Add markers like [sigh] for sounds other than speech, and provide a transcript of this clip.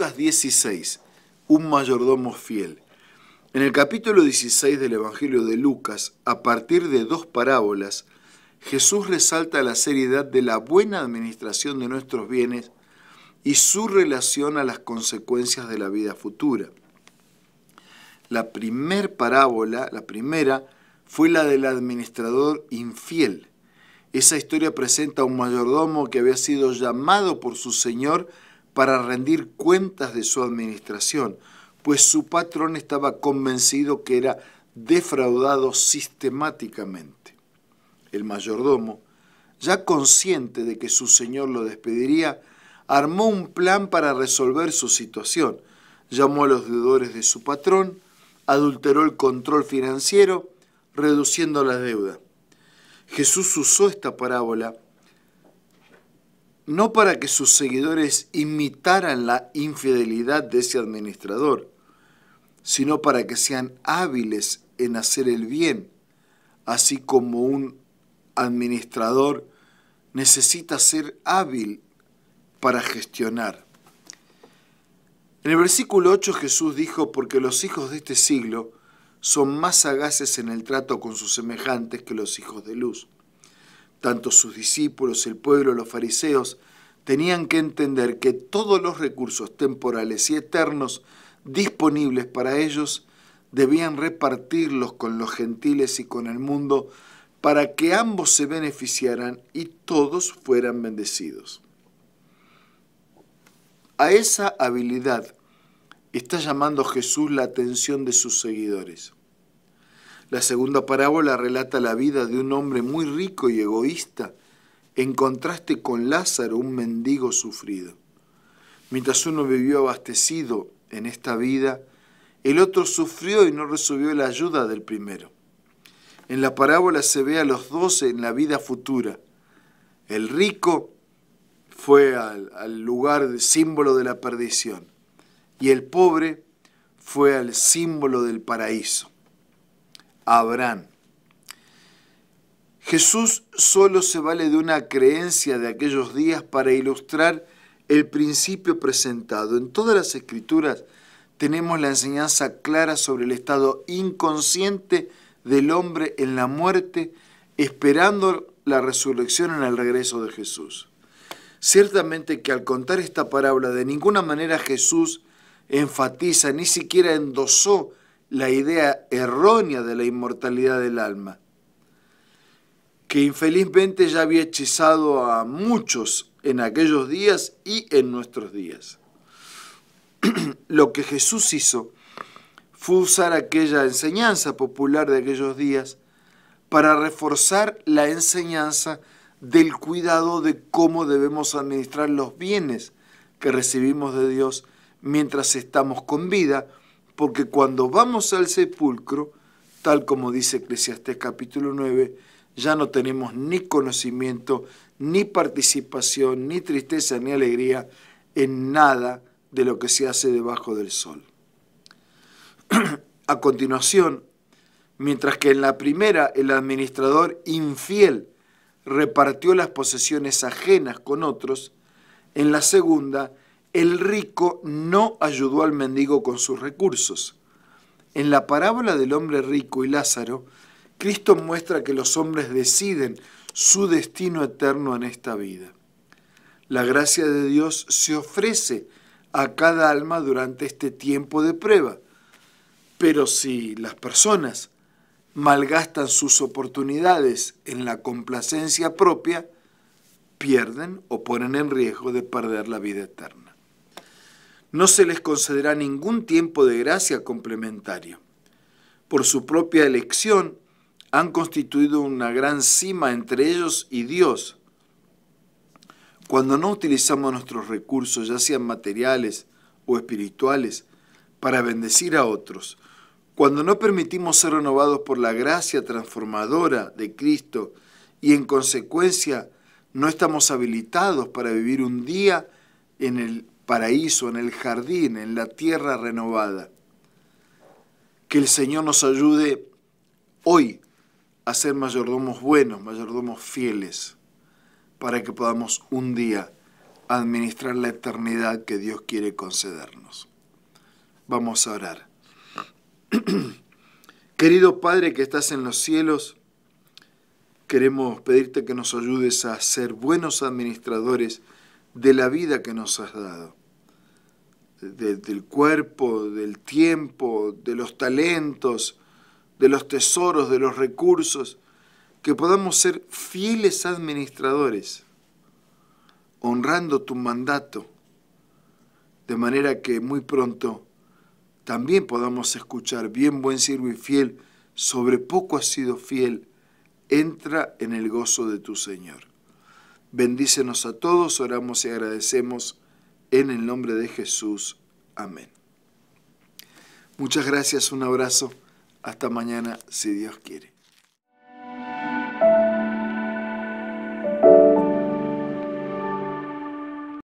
Lucas 16, un mayordomo fiel. En el capítulo 16 del Evangelio de Lucas, a partir de dos parábolas, Jesús resalta la seriedad de la buena administración de nuestros bienes y su relación a las consecuencias de la vida futura. La primer parábola, la primera, fue la del administrador infiel. Esa historia presenta a un mayordomo que había sido llamado por su señor para rendir cuentas de su administración, pues su patrón estaba convencido que era defraudado sistemáticamente. El mayordomo, ya consciente de que su señor lo despediría, armó un plan para resolver su situación. Llamó a los deudores de su patrón, adulteró el control financiero, reduciendo la deuda. Jesús usó esta parábola no para que sus seguidores imitaran la infidelidad de ese administrador, sino para que sean hábiles en hacer el bien, así como un administrador necesita ser hábil para gestionar. En el versículo 8 Jesús dijo, porque los hijos de este siglo son más sagaces en el trato con sus semejantes que los hijos de luz. Tanto sus discípulos, el pueblo, los fariseos, tenían que entender que todos los recursos temporales y eternos disponibles para ellos debían repartirlos con los gentiles y con el mundo para que ambos se beneficiaran y todos fueran bendecidos. A esa habilidad está llamando Jesús la atención de sus seguidores. La segunda parábola relata la vida de un hombre muy rico y egoísta, en contraste con Lázaro, un mendigo sufrido. Mientras uno vivió abastecido en esta vida, el otro sufrió y no recibió la ayuda del primero. En la parábola se ve a los doce en la vida futura. El rico fue al, lugar símbolo de la perdición y el pobre fue al símbolo del paraíso. Abraham. Jesús solo se vale de una creencia de aquellos días para ilustrar el principio presentado. En todas las escrituras tenemos la enseñanza clara sobre el estado inconsciente del hombre en la muerte, esperando la resurrección en el regreso de Jesús. Ciertamente que al contar esta parábola de ninguna manera Jesús enfatiza, ni siquiera endosó la idea errónea de la inmortalidad del alma, que infelizmente ya había hechizado a muchos en aquellos días y en nuestros días. [clears throat] Lo que Jesús hizo fue usar aquella enseñanza popular de aquellos días para reforzar la enseñanza del cuidado de cómo debemos administrar los bienes que recibimos de Dios mientras estamos con vida porque cuando vamos al sepulcro, tal como dice Eclesiastés capítulo 9, ya no tenemos ni conocimiento, ni participación, ni tristeza, ni alegría en nada de lo que se hace debajo del sol. [clears throat] A continuación, mientras que en la primera el administrador infiel repartió las posesiones ajenas con otros, en la segunda el rico no ayudó al mendigo con sus recursos. En la parábola del hombre rico y Lázaro, Cristo muestra que los hombres deciden su destino eterno en esta vida. La gracia de Dios se ofrece a cada alma durante este tiempo de prueba, pero si las personas malgastan sus oportunidades en la complacencia propia, pierden o ponen en riesgo de perder la vida eterna no se les concederá ningún tiempo de gracia complementario. Por su propia elección han constituido una gran cima entre ellos y Dios. Cuando no utilizamos nuestros recursos, ya sean materiales o espirituales, para bendecir a otros, cuando no permitimos ser renovados por la gracia transformadora de Cristo y en consecuencia no estamos habilitados para vivir un día en el paraíso, en el jardín, en la tierra renovada. Que el Señor nos ayude hoy a ser mayordomos buenos, mayordomos fieles, para que podamos un día administrar la eternidad que Dios quiere concedernos. Vamos a orar. [clears throat] Querido Padre que estás en los cielos, queremos pedirte que nos ayudes a ser buenos administradores de la vida que nos has dado del cuerpo, del tiempo, de los talentos, de los tesoros, de los recursos, que podamos ser fieles administradores, honrando tu mandato, de manera que muy pronto también podamos escuchar, bien buen sirvo y fiel, sobre poco has sido fiel, entra en el gozo de tu Señor. Bendícenos a todos, oramos y agradecemos en el nombre de Jesús. Amén. Muchas gracias, un abrazo. Hasta mañana, si Dios quiere.